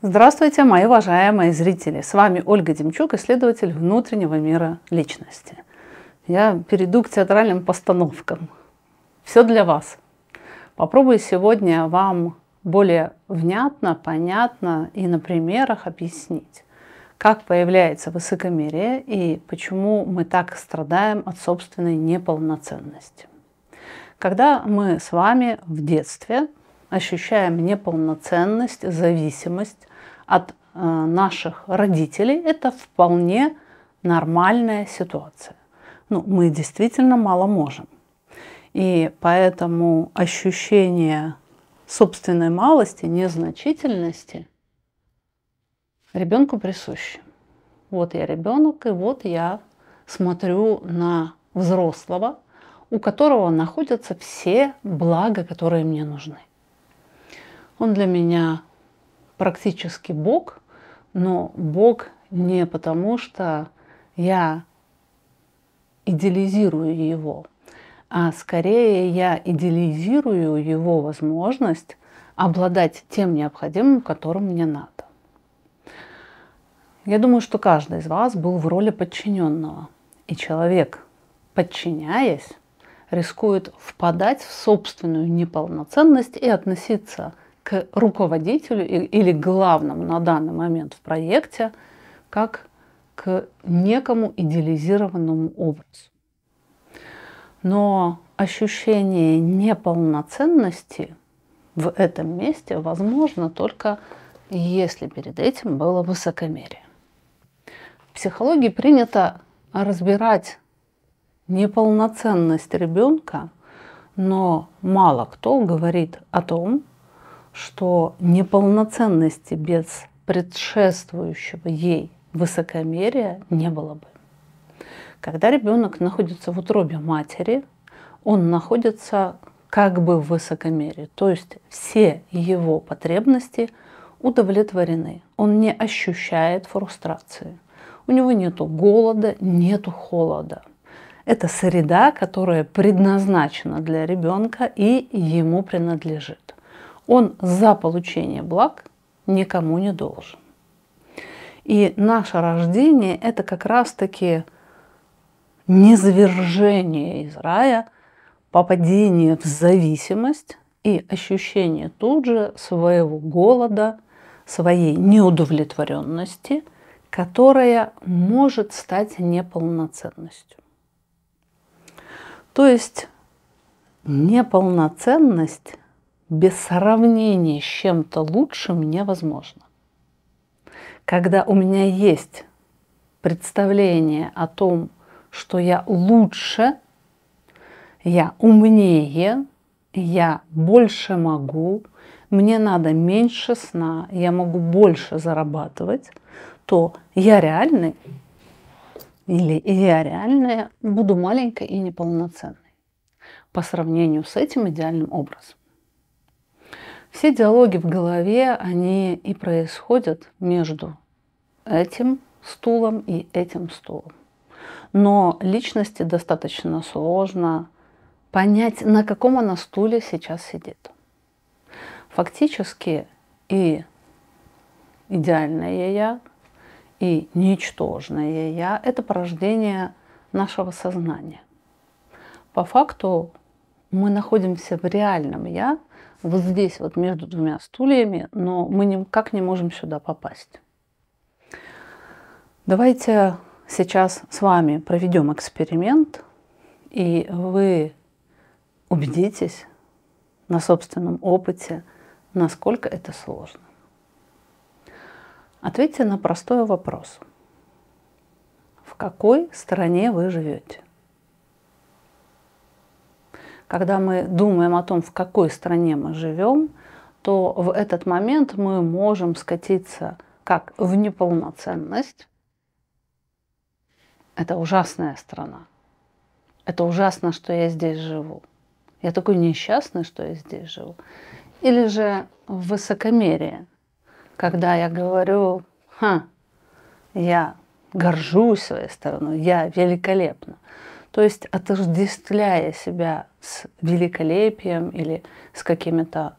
Здравствуйте, мои уважаемые зрители! С вами Ольга Демчук, исследователь внутреннего мира личности. Я перейду к театральным постановкам. Все для вас. Попробую сегодня вам более внятно, понятно и на примерах объяснить, как появляется высокомерие и почему мы так страдаем от собственной неполноценности. Когда мы с вами в детстве ощущаем неполноценность, зависимость, от э, наших родителей, это вполне нормальная ситуация. Ну, мы действительно мало можем. И поэтому ощущение собственной малости, незначительности ребенку присуще. Вот я ребенок, и вот я смотрю на взрослого, у которого находятся все блага, которые мне нужны. Он для меня практически Бог, но Бог не потому, что я идеализирую его, а скорее я идеализирую его возможность обладать тем необходимым, которым мне надо. Я думаю, что каждый из вас был в роли подчиненного. И человек, подчиняясь, рискует впадать в собственную неполноценность и относиться к к руководителю или главному на данный момент в проекте, как к некому идеализированному образу. Но ощущение неполноценности в этом месте возможно только если перед этим было высокомерие. В психологии принято разбирать неполноценность ребенка, но мало кто говорит о том, что неполноценности без предшествующего ей высокомерия не было бы. Когда ребенок находится в утробе матери, он находится как бы в высокомерии, то есть все его потребности удовлетворены. Он не ощущает фрустрации. У него нет голода, нет холода. Это среда, которая предназначена для ребенка и ему принадлежит. Он за получение благ никому не должен. И наше рождение – это как раз-таки низвержение из рая, попадение в зависимость и ощущение тут же своего голода, своей неудовлетворенности, которая может стать неполноценностью. То есть неполноценность без сравнения с чем-то лучшим невозможно. Когда у меня есть представление о том, что я лучше, я умнее, я больше могу, мне надо меньше сна, я могу больше зарабатывать, то я реальный или я реальная буду маленькой и неполноценной по сравнению с этим идеальным образом. Все диалоги в голове, они и происходят между этим стулом и этим стулом. Но личности достаточно сложно понять, на каком она стуле сейчас сидит. Фактически и идеальное я, и ничтожное я – это порождение нашего сознания. По факту мы находимся в реальном я, вот здесь, вот между двумя стульями, но мы никак не можем сюда попасть. Давайте сейчас с вами проведем эксперимент, и вы убедитесь на собственном опыте, насколько это сложно. Ответьте на простой вопрос. В какой стране вы живете? когда мы думаем о том, в какой стране мы живем, то в этот момент мы можем скатиться как в неполноценность. Это ужасная страна. Это ужасно, что я здесь живу. Я такой несчастный, что я здесь живу. Или же в высокомерие, когда я говорю, ха, я горжусь своей страной, я великолепна. То есть отождествляя себя с великолепием или с какими-то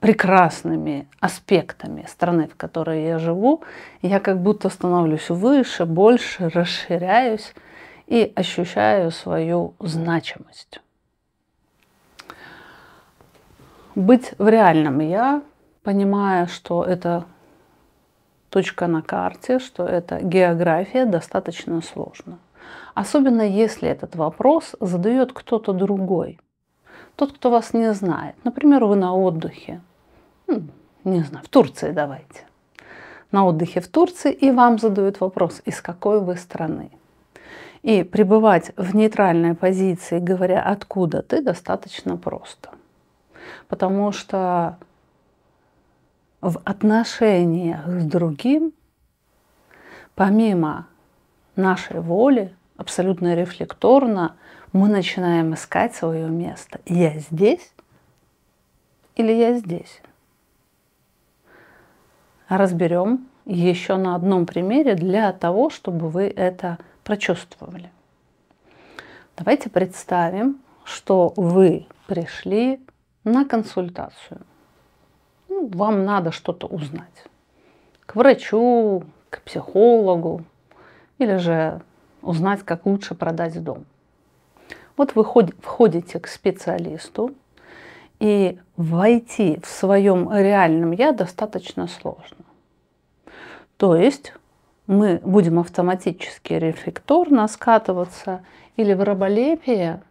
прекрасными аспектами страны, в которой я живу, я как будто становлюсь выше, больше, расширяюсь и ощущаю свою значимость. Быть в реальном я, понимая, что это точка на карте, что это география, достаточно сложно. Особенно если этот вопрос задает кто-то другой. Тот, кто вас не знает. Например, вы на отдыхе. Не знаю, в Турции давайте. На отдыхе в Турции и вам задают вопрос, из какой вы страны. И пребывать в нейтральной позиции, говоря откуда ты, достаточно просто. Потому что в отношениях с другим, помимо нашей воли, абсолютно рефлекторно мы начинаем искать свое место. Я здесь или я здесь? Разберем еще на одном примере для того, чтобы вы это прочувствовали. Давайте представим, что вы пришли на консультацию. Ну, вам надо что-то узнать. К врачу, к психологу или же узнать, как лучше продать дом. Вот вы входите к специалисту, и войти в своем реальном я достаточно сложно. То есть мы будем автоматически рефлекторно скатываться или в раболепие,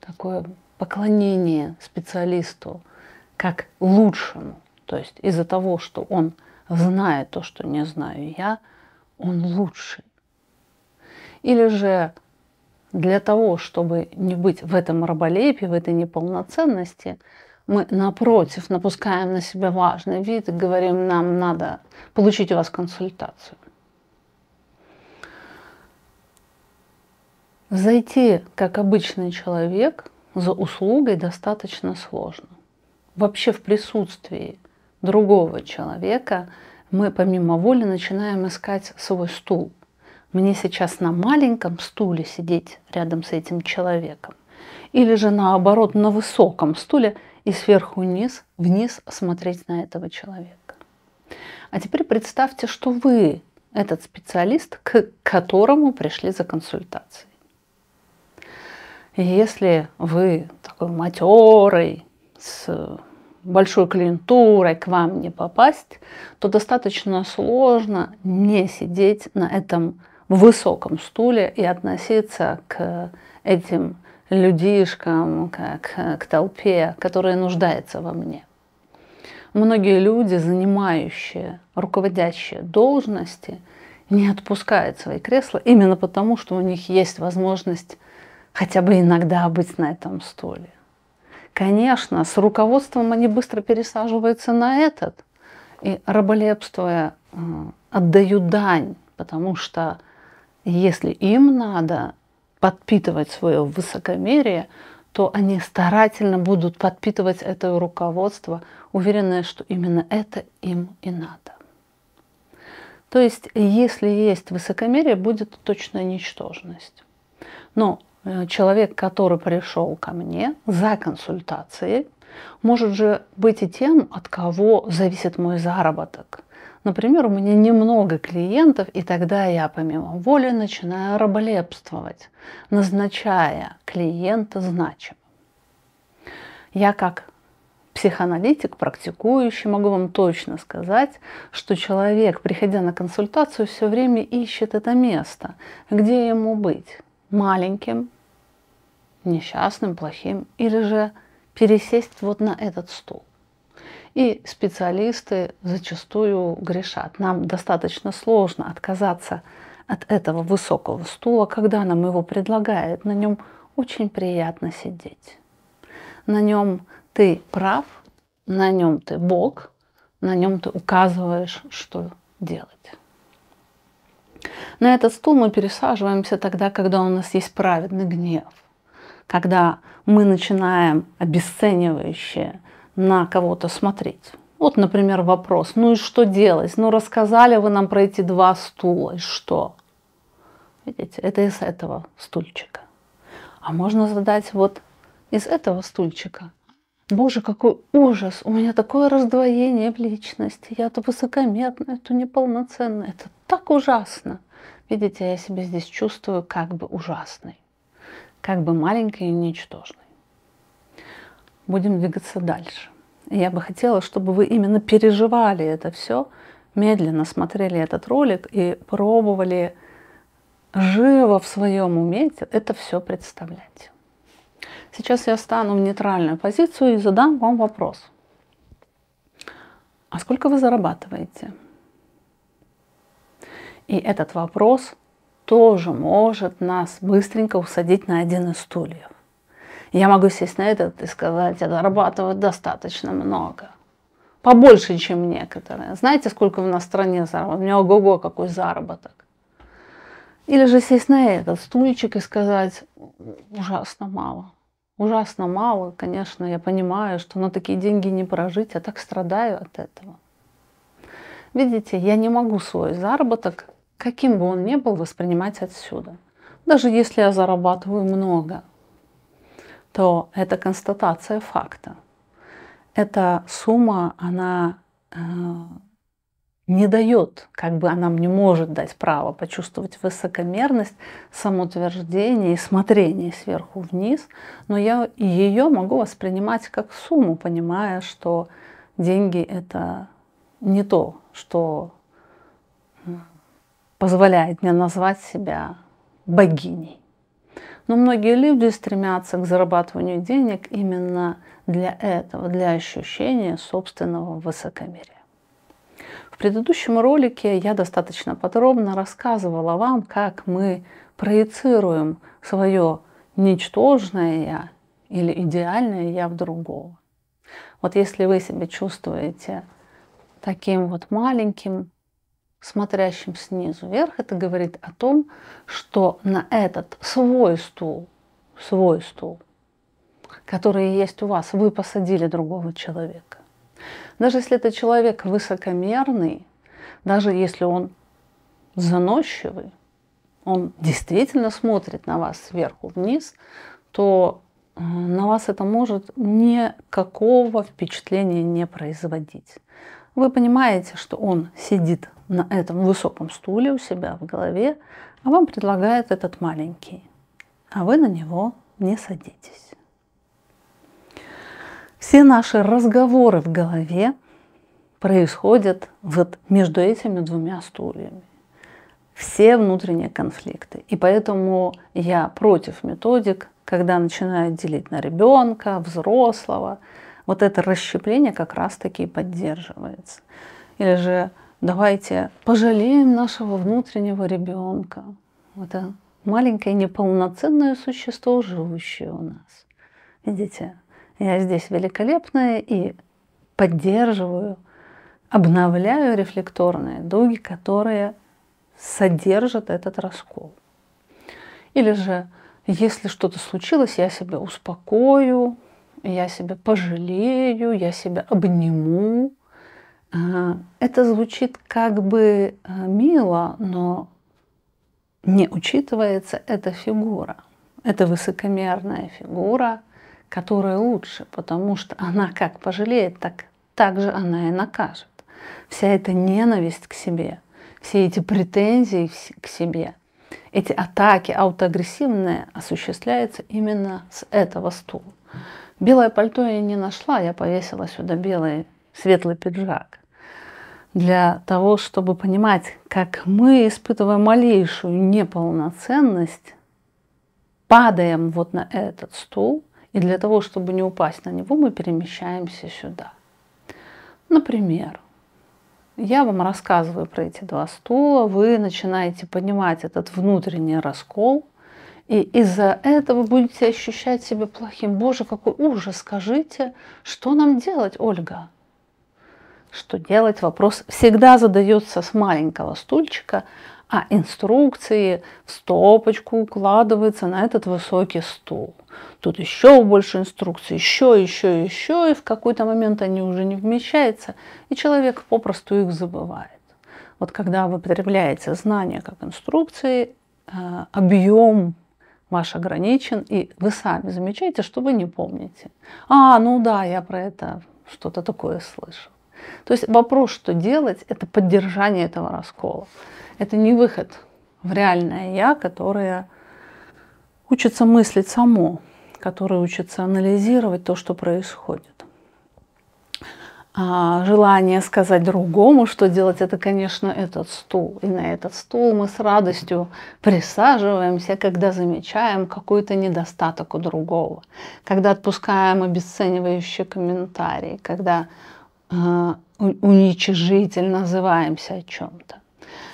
такое поклонение специалисту как лучшему. То есть из-за того, что он знает то, что не знаю я, он лучший. Или же для того, чтобы не быть в этом раболепии, в этой неполноценности, мы, напротив, напускаем на себя важный вид и говорим, нам надо получить у вас консультацию. Зайти, как обычный человек, за услугой достаточно сложно. Вообще в присутствии другого человека мы помимо воли начинаем искать свой стул, мне сейчас на маленьком стуле сидеть рядом с этим человеком. Или же наоборот на высоком стуле и сверху вниз, вниз смотреть на этого человека. А теперь представьте, что вы этот специалист, к которому пришли за консультацией. И если вы такой матерый, с большой клиентурой к вам не попасть, то достаточно сложно не сидеть на этом в высоком стуле и относиться к этим людишкам, как к толпе, которая нуждается во мне. Многие люди, занимающие руководящие должности, не отпускают свои кресла именно потому, что у них есть возможность хотя бы иногда быть на этом стуле. Конечно, с руководством они быстро пересаживаются на этот и раболепствуя отдают дань, потому что если им надо подпитывать свое высокомерие, то они старательно будут подпитывать это руководство, уверенное, что именно это им и надо. То есть, если есть высокомерие, будет точно ничтожность. Но э, человек, который пришел ко мне за консультацией, может же быть и тем, от кого зависит мой заработок. Например, у меня немного клиентов, и тогда я помимо воли начинаю раболепствовать, назначая клиента значимым. Я как психоаналитик, практикующий, могу вам точно сказать, что человек, приходя на консультацию, все время ищет это место, где ему быть маленьким, несчастным, плохим, или же пересесть вот на этот стул. И специалисты зачастую грешат. Нам достаточно сложно отказаться от этого высокого стула, когда нам его предлагают. На нем очень приятно сидеть. На нем ты прав, на нем ты Бог, на нем ты указываешь, что делать. На этот стул мы пересаживаемся тогда, когда у нас есть праведный гнев, когда мы начинаем обесценивающее на кого-то смотреть. Вот, например, вопрос, ну и что делать? Ну, рассказали вы нам про эти два стула, и что? Видите, это из этого стульчика. А можно задать вот из этого стульчика. Боже, какой ужас, у меня такое раздвоение в личности. Я то высокомерная, то неполноценная. Это так ужасно. Видите, я себя здесь чувствую как бы ужасной, как бы маленькой и ничтожной будем двигаться дальше. Я бы хотела, чтобы вы именно переживали это все, медленно смотрели этот ролик и пробовали живо в своем уме это все представлять. Сейчас я стану в нейтральную позицию и задам вам вопрос. А сколько вы зарабатываете? И этот вопрос тоже может нас быстренько усадить на один из стульев. Я могу сесть на этот и сказать, я зарабатываю достаточно много. Побольше, чем некоторые. Знаете, сколько у нас в стране заработок? У меня ого-го, какой заработок. Или же сесть на этот стульчик и сказать, ужасно мало. Ужасно мало, конечно, я понимаю, что на такие деньги не прожить, я а так страдаю от этого. Видите, я не могу свой заработок, каким бы он ни был, воспринимать отсюда. Даже если я зарабатываю много – то это констатация факта. Эта сумма, она э, не дает, как бы она мне может дать право почувствовать высокомерность, самоутверждение и смотрение сверху вниз, но я ее могу воспринимать как сумму, понимая, что деньги это не то, что позволяет мне назвать себя богиней. Но многие люди стремятся к зарабатыванию денег именно для этого, для ощущения собственного высокомерия. В предыдущем ролике я достаточно подробно рассказывала вам, как мы проецируем свое ничтожное «я» или идеальное «я» в другого. Вот если вы себя чувствуете таким вот маленьким, смотрящим снизу вверх, это говорит о том, что на этот свой стул, свой стул, который есть у вас, вы посадили другого человека. Даже если это человек высокомерный, даже если он заносчивый, он действительно смотрит на вас сверху вниз, то э, на вас это может никакого впечатления не производить. Вы понимаете, что он сидит на этом высоком стуле у себя в голове, а вам предлагает этот маленький, а вы на него не садитесь. Все наши разговоры в голове происходят вот между этими двумя стульями. Все внутренние конфликты. И поэтому я против методик, когда начинают делить на ребенка, взрослого – вот это расщепление как раз-таки поддерживается. Или же давайте пожалеем нашего внутреннего ребенка. Это маленькое неполноценное существо, живущее у нас. Видите, я здесь великолепная и поддерживаю, обновляю рефлекторные дуги, которые содержат этот раскол. Или же, если что-то случилось, я себя успокою, я себя пожалею, я себя обниму. А, это звучит как бы а, мило, но не учитывается эта фигура. Это высокомерная фигура, которая лучше, потому что она как пожалеет, так, так же она и накажет. Вся эта ненависть к себе, все эти претензии к себе, эти атаки аутоагрессивные осуществляются именно с этого стула. Белое пальто я не нашла, я повесила сюда белый светлый пиджак для того, чтобы понимать, как мы, испытывая малейшую неполноценность, падаем вот на этот стул, и для того, чтобы не упасть на него, мы перемещаемся сюда. Например, я вам рассказываю про эти два стула, вы начинаете понимать этот внутренний раскол – и из-за этого будете ощущать себя плохим. Боже, какой ужас! Скажите, что нам делать, Ольга? Что делать? Вопрос всегда задается с маленького стульчика, а инструкции в стопочку укладываются на этот высокий стул. Тут еще больше инструкций, еще, еще, еще, и в какой-то момент они уже не вмещаются, и человек попросту их забывает. Вот когда вы потребляете знания как инструкции, э, объем ваш ограничен, и вы сами замечаете, что вы не помните. А, ну да, я про это что-то такое слышал. То есть вопрос, что делать, это поддержание этого раскола. Это не выход в реальное я, которое учится мыслить само, которое учится анализировать то, что происходит. А, желание сказать другому, что делать, это, конечно, этот стул. И на этот стул мы с радостью присаживаемся, когда замечаем какой-то недостаток у другого, когда отпускаем обесценивающие комментарии, когда э, а, уничижительно называемся о чем-то.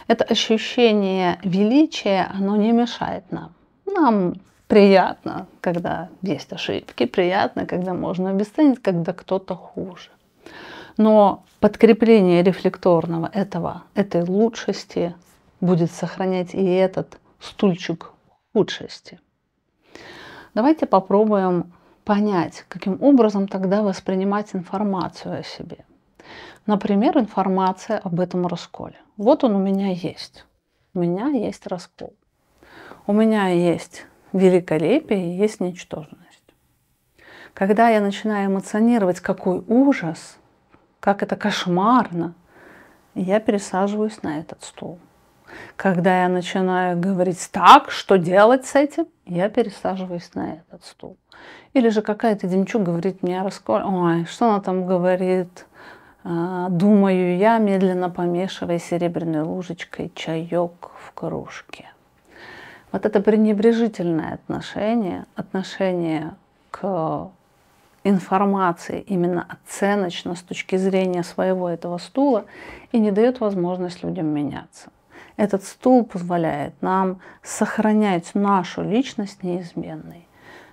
Это ощущение величия, оно не мешает нам. Нам приятно, когда есть ошибки, приятно, когда можно обесценить, когда кто-то хуже. Но подкрепление рефлекторного этого, этой лучшести будет сохранять и этот стульчик худшести. Давайте попробуем понять, каким образом тогда воспринимать информацию о себе. Например, информация об этом расколе. Вот он у меня есть. У меня есть раскол. У меня есть великолепие и есть ничтожность. Когда я начинаю эмоционировать, какой ужас, как это кошмарно, я пересаживаюсь на этот стул. Когда я начинаю говорить так, что делать с этим, я пересаживаюсь на этот стул. Или же какая-то Демчук говорит мне, раскор... ой, что она там говорит, а, думаю я, медленно помешивая серебряной ложечкой чаек в кружке. Вот это пренебрежительное отношение, отношение к информации именно оценочно с точки зрения своего этого стула и не дает возможность людям меняться. Этот стул позволяет нам сохранять нашу личность неизменной,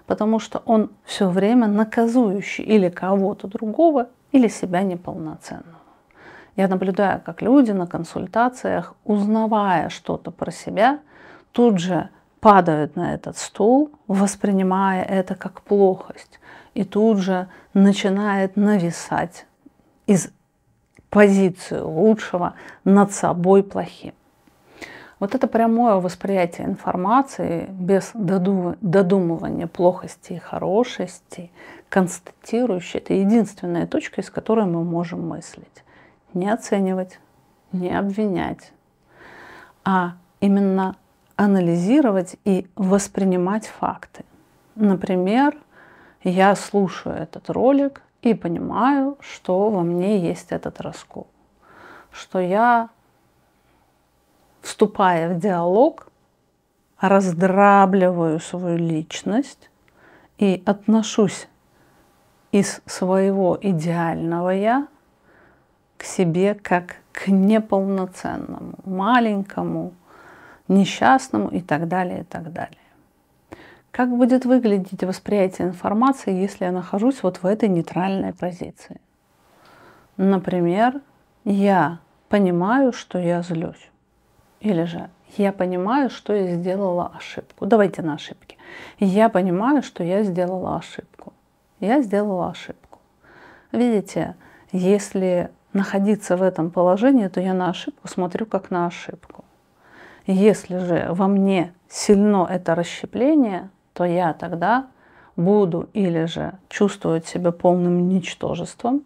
потому что он все время наказующий или кого-то другого, или себя неполноценного. Я наблюдаю, как люди на консультациях, узнавая что-то про себя, тут же падают на этот стул, воспринимая это как плохость и тут же начинает нависать из позицию лучшего над собой плохим. Вот это прямое восприятие информации без додумывания плохости и хорошести, констатирующее, это единственная точка, из которой мы можем мыслить. Не оценивать, не обвинять, а именно анализировать и воспринимать факты. Например, я слушаю этот ролик и понимаю, что во мне есть этот раскол, что я, вступая в диалог, раздрабливаю свою личность и отношусь из своего идеального я к себе как к неполноценному, маленькому, несчастному и так далее, и так далее. Как будет выглядеть восприятие информации, если я нахожусь вот в этой нейтральной позиции? Например, я понимаю, что я злюсь. Или же я понимаю, что я сделала ошибку. Давайте на ошибки. Я понимаю, что я сделала ошибку. Я сделала ошибку. Видите, если находиться в этом положении, то я на ошибку смотрю как на ошибку. Если же во мне сильно это расщепление, что я тогда буду или же чувствовать себя полным ничтожеством,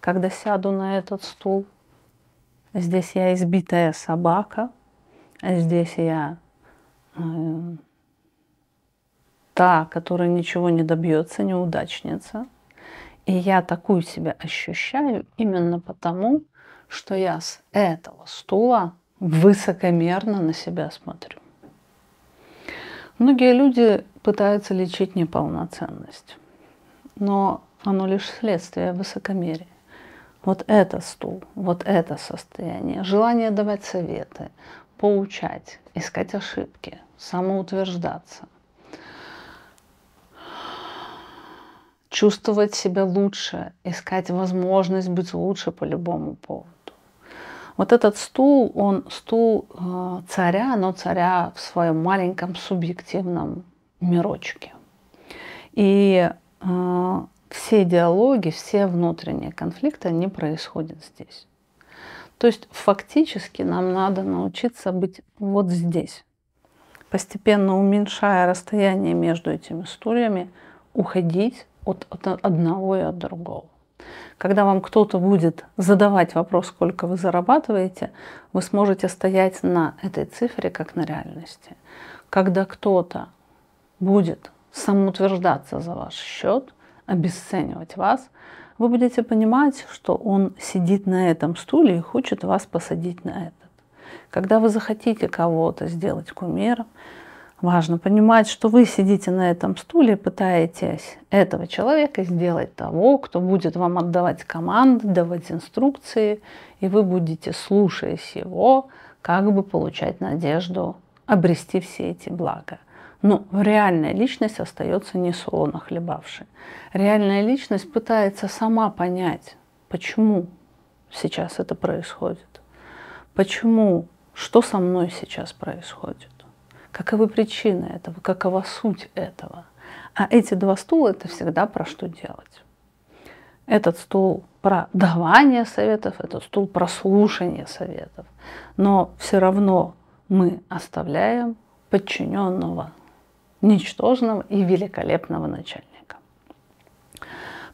когда сяду на этот стул. Здесь я избитая собака, здесь я э, та, которая ничего не добьется, неудачница. И я такую себя ощущаю именно потому, что я с этого стула высокомерно на себя смотрю. Многие люди пытаются лечить неполноценность, но оно лишь следствие высокомерия. Вот это стул, вот это состояние, желание давать советы, поучать, искать ошибки, самоутверждаться, чувствовать себя лучше, искать возможность быть лучше по любому поводу. Вот этот стул, он стул э, царя, но царя в своем маленьком субъективном мирочке. И э, все диалоги, все внутренние конфликты не происходят здесь. То есть фактически нам надо научиться быть вот здесь, постепенно уменьшая расстояние между этими стульями, уходить от, от одного и от другого когда вам кто-то будет задавать вопрос, сколько вы зарабатываете, вы сможете стоять на этой цифре как на реальности. Когда кто-то будет самоутверждаться за ваш счет, обесценивать вас, вы будете понимать, что он сидит на этом стуле и хочет вас посадить на этот. Когда вы захотите кого-то сделать кумиром, Важно понимать, что вы сидите на этом стуле, пытаетесь этого человека сделать того, кто будет вам отдавать команды, давать инструкции, и вы будете, слушаясь его, как бы получать надежду обрести все эти блага. Но ну, реальная личность остается несолоно хлебавшей. Реальная личность пытается сама понять, почему сейчас это происходит, почему, что со мной сейчас происходит каковы причины этого, какова суть этого. А эти два стула это всегда про что делать. Этот стул про давание советов, этот стул про слушание советов. Но все равно мы оставляем подчиненного ничтожного и великолепного начальника.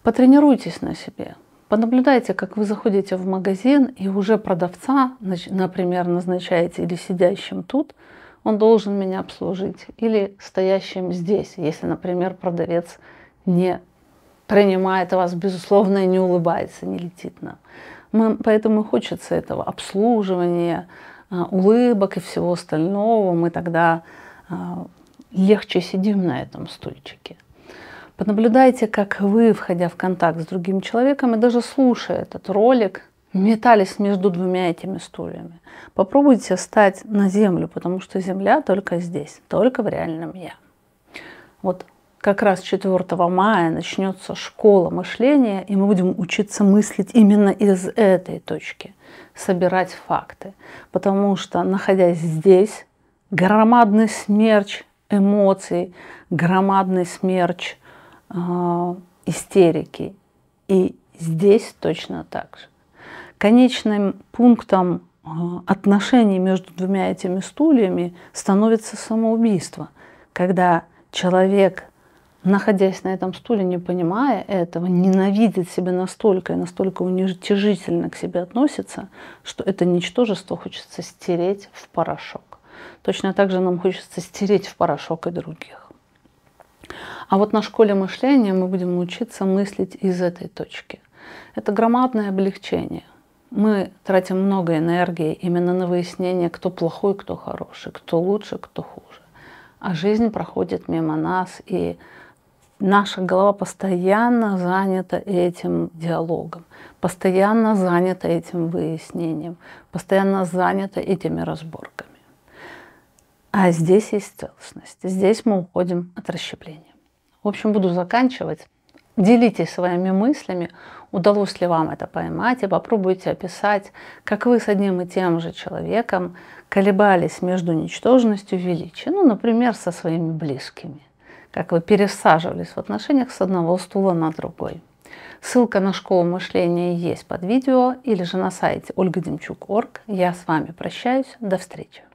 Потренируйтесь на себе. Понаблюдайте, как вы заходите в магазин и уже продавца, например, назначаете или сидящим тут – он должен меня обслужить. Или стоящим здесь, если, например, продавец не принимает вас, безусловно, и не улыбается, не летит нам. Мы, поэтому хочется этого обслуживания, а, улыбок и всего остального. Мы тогда а, легче сидим на этом стульчике. Понаблюдайте, как вы, входя в контакт с другим человеком, и даже слушая этот ролик, метались между двумя этими стульями. Попробуйте стать на землю, потому что земля только здесь, только в реальном я. Вот как раз 4 мая начнется школа мышления, и мы будем учиться мыслить именно из этой точки, собирать факты. Потому что, находясь здесь, громадный смерч эмоций, громадный смерч э, истерики. И здесь точно так же конечным пунктом э, отношений между двумя этими стульями становится самоубийство, когда человек, находясь на этом стуле, не понимая этого, ненавидит себя настолько и настолько уничижительно к себе относится, что это ничтожество хочется стереть в порошок. Точно так же нам хочется стереть в порошок и других. А вот на школе мышления мы будем учиться мыслить из этой точки. Это громадное облегчение мы тратим много энергии именно на выяснение, кто плохой, кто хороший, кто лучше, кто хуже. А жизнь проходит мимо нас, и наша голова постоянно занята этим диалогом, постоянно занята этим выяснением, постоянно занята этими разборками. А здесь есть целостность. Здесь мы уходим от расщепления. В общем, буду заканчивать. Делитесь своими мыслями, Удалось ли вам это поймать? И попробуйте описать, как вы с одним и тем же человеком колебались между ничтожностью и величием. Ну, например, со своими близкими. Как вы пересаживались в отношениях с одного стула на другой. Ссылка на школу мышления есть под видео или же на сайте olgademchuk.org. Я с вами прощаюсь. До встречи.